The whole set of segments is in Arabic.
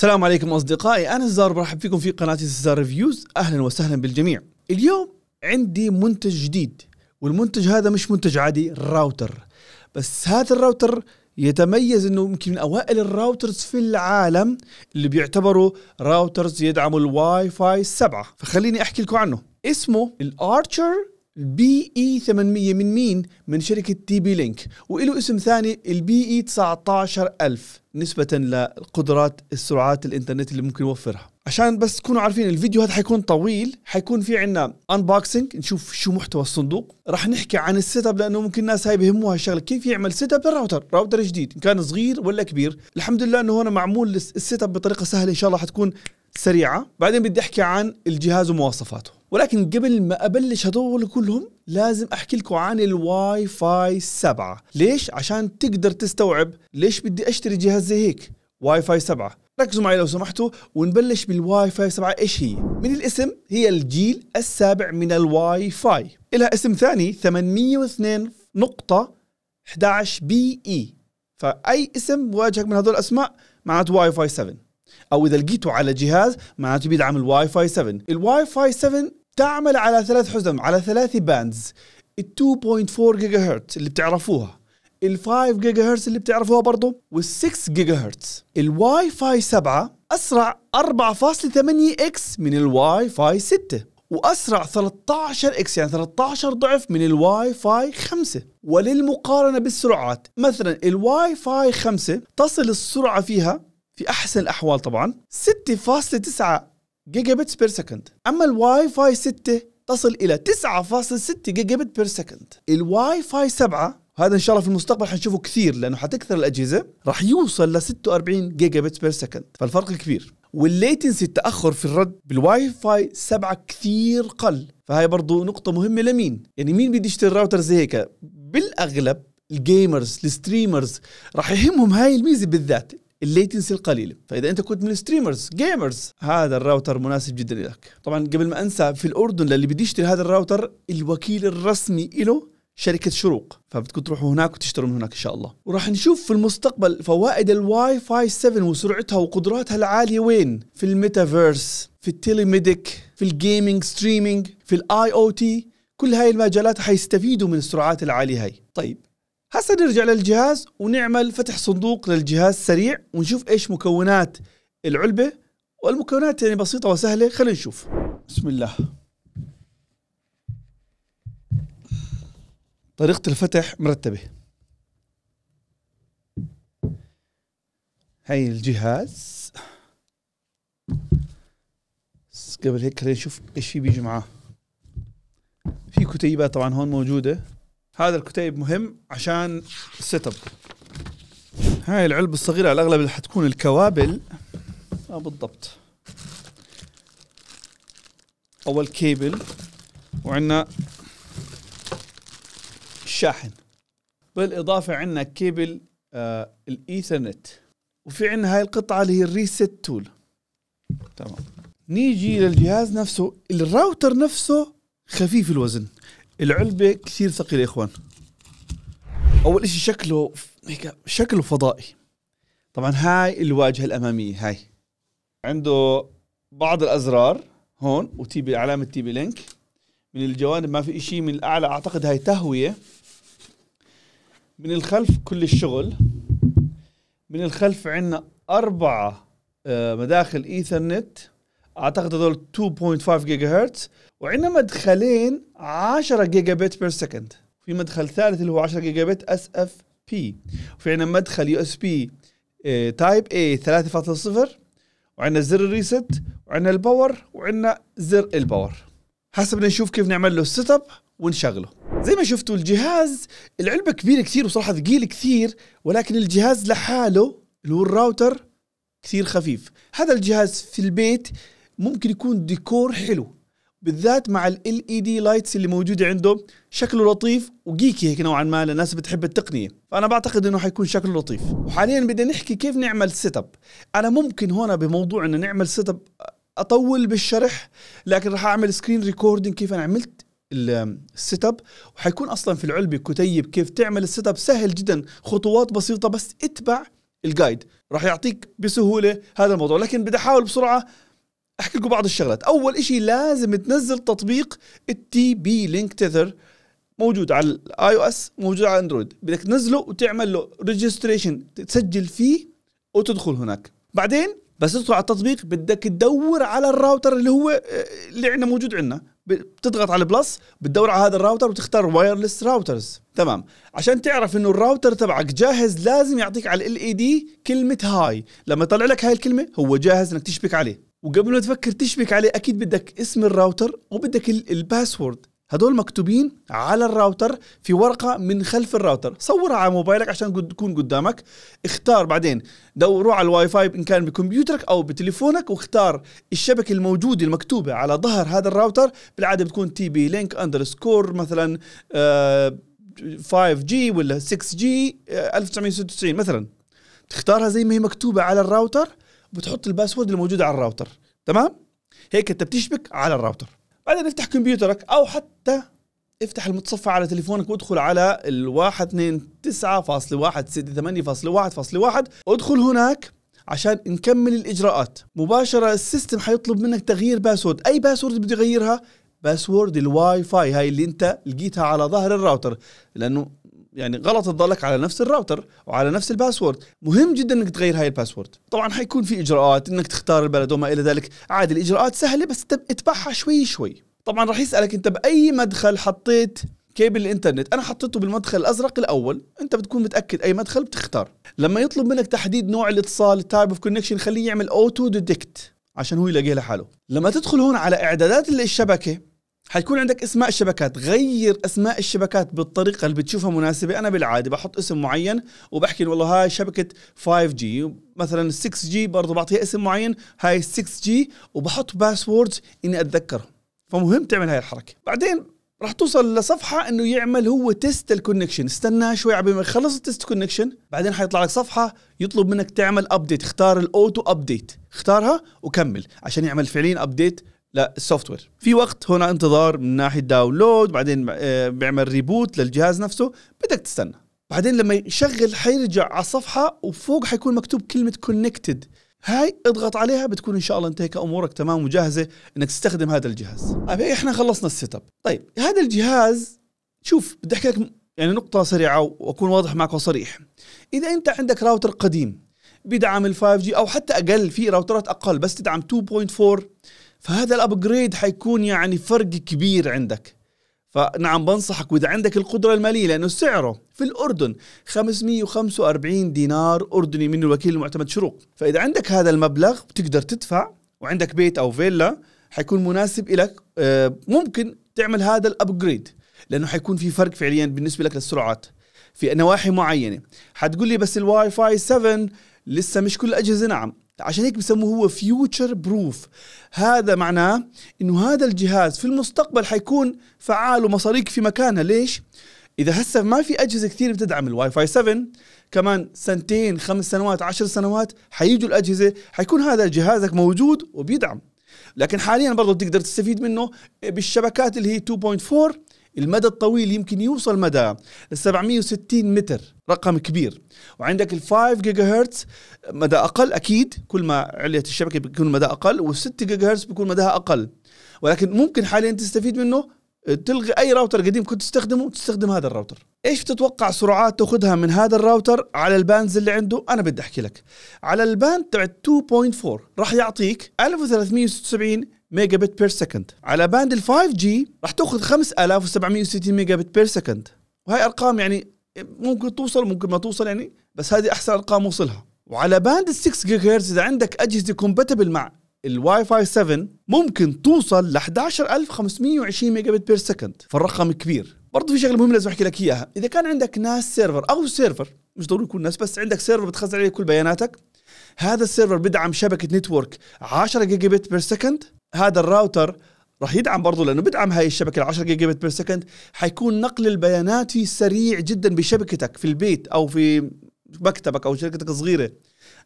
السلام عليكم اصدقائي انا الزار برحب فيكم في قناتي الزار ريفيوز اهلا وسهلا بالجميع اليوم عندي منتج جديد والمنتج هذا مش منتج عادي راوتر بس هذا الراوتر يتميز انه يمكن من اوائل الراوترز في العالم اللي بيعتبروا راوترز يدعموا الواي فاي 7 فخليني احكي لكم عنه اسمه الارشر البي اي 800 من مين؟ من شركة تي بي لينك وإله اسم ثاني البي اي 19000 نسبة لقدرات السرعات الانترنت اللي ممكن يوفرها عشان بس تكونوا عارفين الفيديو هذا حيكون طويل حيكون في عنا انبوكسنج نشوف شو محتوى الصندوق راح نحكي عن السيت اب لانه ممكن الناس هاي بهموها الشغله كيف يعمل سيت اب للراوتر راوتر جديد ان كان صغير ولا كبير الحمد لله انه هنا معمول السيت اب بطريقه سهله ان شاء الله حتكون سريعه بعدين بدي احكي عن الجهاز ومواصفاته ولكن قبل ما ابلش هذول كلهم لازم احكي لكم عن الواي فاي 7 ليش عشان تقدر تستوعب ليش بدي اشتري جهاز زي هيك واي فاي 7 ركزوا معي لو سمحتوا ونبلش بالواي فاي 7 ايش هي من الاسم هي الجيل السابع من الواي فاي لها اسم ثاني 802 نقطة 11 بي اي فاي اسم واجهك من هذول الاسماء معناته واي فاي 7 او اذا لقيته على جهاز معناته بيدعم الواي فاي 7 الواي فاي 7 تعمل على ثلاث حزم على ثلاث باندز ال 2.4 جيجا هرتز اللي بتعرفوها ال 5 جيجا هرتز اللي بتعرفوها برضه وال 6 جيجا هرتز الواي فاي 7 اسرع 4.8 اكس من الواي فاي 6 واسرع 13 اكس يعني 13 ضعف من الواي فاي 5 وللمقارنه بالسرعات مثلا الواي فاي 5 تصل السرعه فيها في احسن الاحوال طبعا 6.9 جيجا بت بير سكند اما الواي فاي 6 تصل الى 9.6 جيجا بت بير سكند الواي فاي 7 هذا ان شاء الله في المستقبل حنشوفه كثير لانه حتكثر الاجهزه راح يوصل ل 46 جيجا بت بير سكند فالفرق كبير والليتنسي التاخر في الرد بالواي فاي 7 كثير قل فهي برضو نقطة مهمة لمين؟ يعني مين بده يشتري راوتر زي هيك؟ بالأغلب الجيمرز الستريمرز راح يهمهم هاي الميزة بالذات الليتنسي القليله فاذا انت كنت من الستريمرز جيمرز هذا الراوتر مناسب جدا لك طبعا قبل ما انسى في الاردن للي بده يشتري هذا الراوتر الوكيل الرسمي له شركة شروق فبتكون تروحوا هناك وتشتروا من هناك إن شاء الله وراح نشوف في المستقبل فوائد الواي فاي 7 وسرعتها وقدراتها العالية وين في الميتافيرس في التليميديك في الجيمنج ستريمينج في الاي او تي كل هاي المجالات حيستفيدوا من السرعات العالية هاي طيب هسه نرجع للجهاز ونعمل فتح صندوق للجهاز سريع ونشوف ايش مكونات العلبه والمكونات يعني بسيطه وسهله خلينا نشوف بسم الله طريقه الفتح مرتبه هاي الجهاز قبل هيك خلينا نشوف ايش في بيجي معاه في كتيبات طبعا هون موجوده هذا الكتيب مهم عشان السيت اب هاي العلبة الصغيرة على الأغلب اللي حتكون الكوابل آه بالضبط أول كيبل وعندنا الشاحن بالإضافة عندنا كيبل آه الإيثرنت وفي عندنا هاي القطعة اللي هي الريست تول تمام نيجي للجهاز نفسه الراوتر نفسه خفيف الوزن العلبه كثير ثقيله يا اخوان اول شيء شكله هيك شكله فضائي طبعا هاي الواجهه الاماميه هاي عنده بعض الازرار هون وتيبي علامه تيبي لينك من الجوانب ما في شيء من الاعلى اعتقد هاي تهويه من الخلف كل الشغل من الخلف عندنا أربعة آه، مداخل إيثرنت اعتقد هذول 2.5 جيجا هرتز وعندنا مدخلين 10 جيجا بت بير سكند في مدخل ثالث اللي هو 10 جيجا بت اس اف بي وفي عندنا مدخل يو اس بي تايب اي 3.0 وعندنا زر الريست وعندنا الباور وعندنا زر الباور حسب بدنا نشوف كيف نعمل له السيت اب ونشغله زي ما شفتوا الجهاز العلبة كبيرة كثير وصراحة ثقيل كثير ولكن الجهاز لحاله اللي هو الراوتر كثير خفيف هذا الجهاز في البيت ممكن يكون ديكور حلو بالذات مع ال اي دي لايتس اللي موجوده عنده شكله لطيف وجيكي هيك نوعا ما للناس بتحب التقنيه فانا بعتقد انه حيكون شكله لطيف وحاليا بدنا نحكي كيف نعمل سيت اب انا ممكن هنا بموضوع انه نعمل سيت اب اطول بالشرح لكن راح اعمل سكرين ريكوردينج كيف انا عملت السيت اب وحيكون اصلا في العلبه كتيب كيف تعمل السيت اب سهل جدا خطوات بسيطه بس اتبع الجايد راح يعطيك بسهوله هذا الموضوع لكن بدي احاول بسرعه احكي لكم بعض الشغلات اول إشي لازم تنزل تطبيق التي بي لينك تيذر موجود على الاي او اس موجود على اندرويد بدك تنزله وتعمل له ريجستريشن تسجل فيه وتدخل هناك بعدين بس تدخل على التطبيق بدك تدور على الراوتر اللي هو آه، اللي عندنا موجود عندنا بتضغط على البلس بتدور على هذا الراوتر وتختار وايرلس راوترز تمام عشان تعرف انه الراوتر تبعك جاهز لازم يعطيك على ال اي دي كلمه هاي لما يطلع لك هاي الكلمه هو جاهز انك تشبك عليه وقبل ما تفكر تشبك عليه اكيد بدك اسم الراوتر وبدك الباسورد هدول مكتوبين على الراوتر في ورقه من خلف الراوتر صورها على موبايلك عشان تكون قدامك اختار بعدين دوروا على الواي فاي ان كان بكمبيوترك او بتليفونك واختار الشبكه الموجوده المكتوبه على ظهر هذا الراوتر بالعاده بتكون تي بي لينك اندرسكور مثلا 5 آه، 5G ولا 6G 1996 آه، مثلا تختارها زي ما هي مكتوبة على الراوتر بتحط الباسورد الموجود على الراوتر تمام هيك انت بتشبك على الراوتر بعدين افتح كمبيوترك او حتى افتح المتصفح على تليفونك وادخل على ال 129.168.1.1 ادخل هناك عشان نكمل الاجراءات مباشره السيستم حيطلب منك تغيير باسورد اي باسورد بده يغيرها باسورد الواي فاي هاي اللي انت لقيتها على ظهر الراوتر لانه يعني غلط تضلك على نفس الراوتر وعلى نفس الباسورد مهم جدا انك تغير هاي الباسورد طبعا حيكون في اجراءات انك تختار البلد وما الى ذلك عادي الاجراءات سهله بس اتبعها شوي شوي طبعا راح يسالك انت باي مدخل حطيت كيبل الانترنت انا حطيته بالمدخل الازرق الاول انت بتكون متاكد اي مدخل بتختار لما يطلب منك تحديد نوع الاتصال تايب اوف كونكشن خليه يعمل اوتو ديتكت عشان هو يلاقيها لحاله لما تدخل هون على اعدادات الشبكه حيكون عندك اسماء الشبكات غير اسماء الشبكات بالطريقه اللي بتشوفها مناسبه انا بالعاده بحط اسم معين وبحكي والله هاي شبكه 5 جي مثلا 6 جي برضه بعطيها اسم معين هاي 6 جي وبحط باسوردز اني اتذكرهم فمهم تعمل هاي الحركه بعدين راح توصل لصفحه انه يعمل هو تيست الكونكشن استنى شوي عبي ما يخلص التيست كونكشن بعدين حيطلع لك صفحه يطلب منك تعمل ابديت اختار الاوتو ابديت اختارها وكمل عشان يعمل فعليا ابديت لا السوفت وير في وقت هنا انتظار من ناحيه داونلود بعدين آه، بيعمل ريبوت للجهاز نفسه بدك تستنى بعدين لما يشغل حيرجع على الصفحه وفوق حيكون مكتوب كلمه كونكتد هاي اضغط عليها بتكون ان شاء الله انتهيك امورك تمام وجاهزه انك تستخدم هذا الجهاز طيب احنا خلصنا السيت اب طيب هذا الجهاز شوف بدي احكي لك يعني نقطه سريعه واكون واضح معك وصريح اذا انت عندك راوتر قديم بدعم ال 5G او حتى اقل في راوترات اقل بس تدعم 2.4 فهذا الابجريد حيكون يعني فرق كبير عندك فنعم بنصحك واذا عندك القدره الماليه لانه سعره في الاردن 545 دينار اردني من الوكيل المعتمد شروق فاذا عندك هذا المبلغ بتقدر تدفع وعندك بيت او فيلا حيكون مناسب لك آه، ممكن تعمل هذا الابجريد لانه حيكون في فرق فعليا بالنسبه لك للسرعات في نواحي معينه حتقول لي بس الواي فاي 7 لسه مش كل الاجهزه نعم عشان هيك بسموه هو فيوتشر بروف هذا معناه انه هذا الجهاز في المستقبل حيكون فعال ومصاريك في مكانها ليش اذا هسه ما في اجهزه كثير بتدعم الواي فاي 7 كمان سنتين خمس سنوات عشر سنوات حيجوا الاجهزه حيكون هذا جهازك موجود وبيدعم لكن حاليا برضه تقدر تستفيد منه بالشبكات اللي هي 2.4 المدى الطويل يمكن يوصل مدى 760 متر رقم كبير وعندك ال 5 جيجا هرتز مدى اقل اكيد كل ما عليت الشبكه بيكون مدى اقل وال 6 جيجا هرتز بيكون مداها اقل ولكن ممكن حاليا تستفيد منه تلغي اي راوتر قديم كنت تستخدمه وتستخدم هذا الراوتر ايش بتتوقع سرعات تاخذها من هذا الراوتر على البانز اللي عنده انا بدي احكي لك على الباند تبع 2.4 راح يعطيك 1376 ميجا بت بير سكند على باند ال 5 جي راح تاخذ 5760 ميجا بت بير سكند وهي ارقام يعني ممكن توصل ممكن ما توصل يعني بس هذه احسن ارقام وصلها وعلى باند ال 6 جيجا هرتز اذا عندك اجهزه كومباتبل مع الواي فاي 7 ممكن توصل ل 11520 ميجا بت بير سكند فالرقم كبير برضه في شغله مهمه لازم احكي لك اياها اذا كان عندك ناس سيرفر او سيرفر مش ضروري يكون ناس بس عندك سيرفر بتخزن عليه كل بياناتك هذا السيرفر بدعم شبكه نتورك 10 جيجا بت بير سكند هذا الراوتر راح يدعم برضه لانه بدعم هاي الشبكه ال 10 جيجا بت بير سكند حيكون نقل البيانات فيه سريع جدا بشبكتك في البيت او في مكتبك او شركتك الصغيره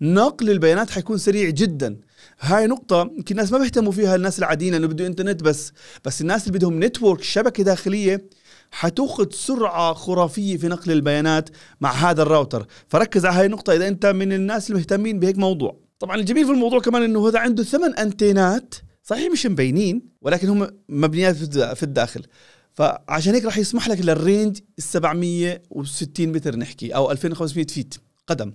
نقل البيانات حيكون سريع جدا هاي نقطة يمكن الناس ما بيهتموا فيها الناس العاديين لأنه بده إنترنت بس بس الناس اللي بدهم نتورك شبكة داخلية حتاخذ سرعة خرافية في نقل البيانات مع هذا الراوتر فركز على هاي النقطة إذا أنت من الناس المهتمين بهيك موضوع طبعا الجميل في الموضوع كمان انه هذا عنده ثمان انتينات صحيح مش مبينين ولكن هم مبنيات في الداخل فعشان هيك راح يسمح لك للرينج ال 760 متر نحكي او 2500 فيت قدم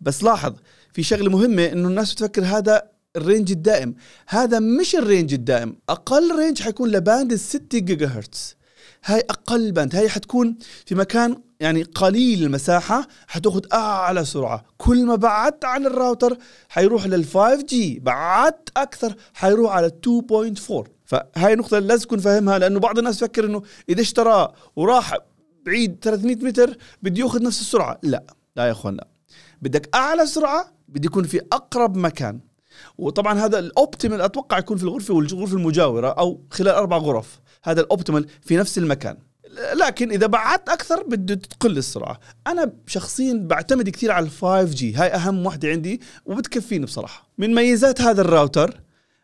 بس لاحظ في شغله مهمه انه الناس بتفكر هذا الرينج الدائم هذا مش الرينج الدائم اقل رينج حيكون لباند ال 6 جيجا هرتز هاي اقل باند هاي حتكون في مكان يعني قليل المساحة حتاخد أعلى سرعة كل ما بعدت عن الراوتر حيروح لل 5G بعدت أكثر حيروح على 2.4 فهاي نقطة لازم تكون فاهمها لأنه بعض الناس فكر أنه إذا اشتراه وراح بعيد 300 متر بده ياخذ نفس السرعة لا لا يا أخوان لا بدك أعلى سرعة بده يكون في أقرب مكان وطبعا هذا الاوبتيمال اتوقع يكون في الغرفه والغرفه المجاوره او خلال اربع غرف هذا الاوبتيمال في نفس المكان لكن اذا بعدت اكثر بده تقل السرعه انا شخصيا بعتمد كثير على 5 جي هاي اهم وحده عندي وبتكفيني بصراحه من ميزات هذا الراوتر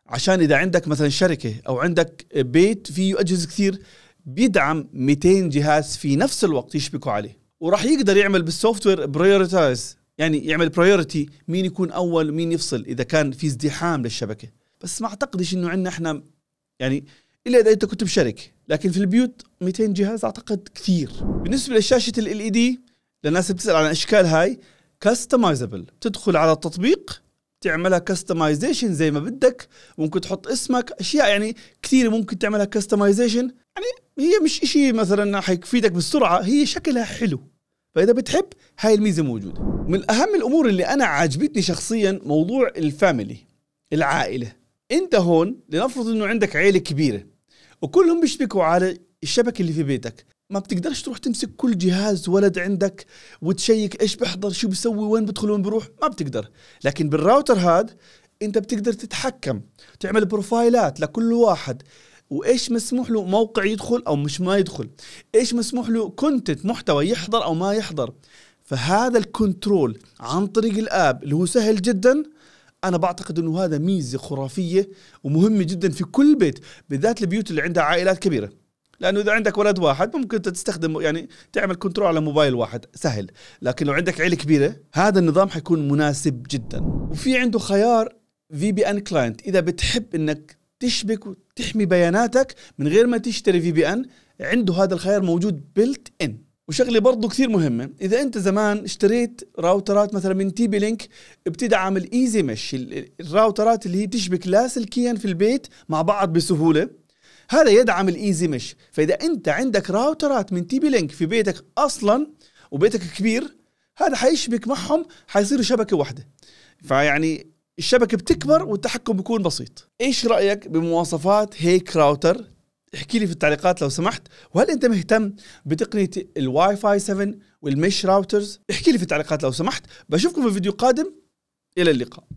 عشان اذا عندك مثلا شركه او عندك بيت فيه اجهزه كثير بيدعم 200 جهاز في نفس الوقت يشبكوا عليه وراح يقدر يعمل بالسوفت وير برايورتايز يعني يعمل برايورتي مين يكون اول مين يفصل اذا كان في ازدحام للشبكه بس ما اعتقدش انه عندنا احنا يعني الا اذا انت كنت بشركه لكن في البيوت 200 جهاز اعتقد كثير بالنسبه لشاشه ال اي دي e للناس اللي بتسال عن اشكال هاي كاستمايزبل تدخل على التطبيق تعملها كستمايزيشن زي ما بدك ممكن تحط اسمك اشياء يعني كثير ممكن تعملها كستمايزيشن يعني هي مش شيء مثلا حيفيدك بالسرعه هي شكلها حلو فاذا بتحب هاي الميزه موجوده من اهم الامور اللي انا عاجبتني شخصيا موضوع الفاميلي العائله انت هون لنفرض انه عندك عيله كبيره وكلهم بيشبكوا على الشبكه اللي في بيتك ما بتقدرش تروح تمسك كل جهاز ولد عندك وتشيك ايش بيحضر شو بيسوي وين بدخل وين بيروح ما بتقدر لكن بالراوتر هاد انت بتقدر تتحكم تعمل بروفايلات لكل واحد وايش مسموح له موقع يدخل او مش ما يدخل ايش مسموح له كونتنت محتوى يحضر او ما يحضر فهذا الكنترول عن طريق الاب اللي هو سهل جدا انا بعتقد انه هذا ميزه خرافيه ومهمه جدا في كل بيت بالذات البيوت اللي عندها عائلات كبيره لانه اذا عندك ولد واحد ممكن تستخدم يعني تعمل كنترول على موبايل واحد سهل لكن لو عندك عيله كبيره هذا النظام حيكون مناسب جدا وفي عنده خيار في بي ان كلاينت اذا بتحب انك تشبك وتحمي بياناتك من غير ما تشتري في بي ان عنده هذا الخيار موجود بلت ان وشغله برضه كثير مهمه اذا انت زمان اشتريت راوترات مثلا من تي بي لينك بتدعم الايزي مش الراوترات اللي هي بتشبك لاسلكيا في البيت مع بعض بسهوله هذا يدعم الايزي مش فاذا انت عندك راوترات من تي بي لينك في بيتك اصلا وبيتك كبير هذا حيشبك معهم حيصيروا شبكه واحده فيعني الشبكه بتكبر والتحكم بيكون بسيط ايش رايك بمواصفات هيك راوتر احكي لي في التعليقات لو سمحت وهل انت مهتم بتقنيه الواي فاي 7 والميش راوترز احكي لي في التعليقات لو سمحت بشوفكم في فيديو قادم الى اللقاء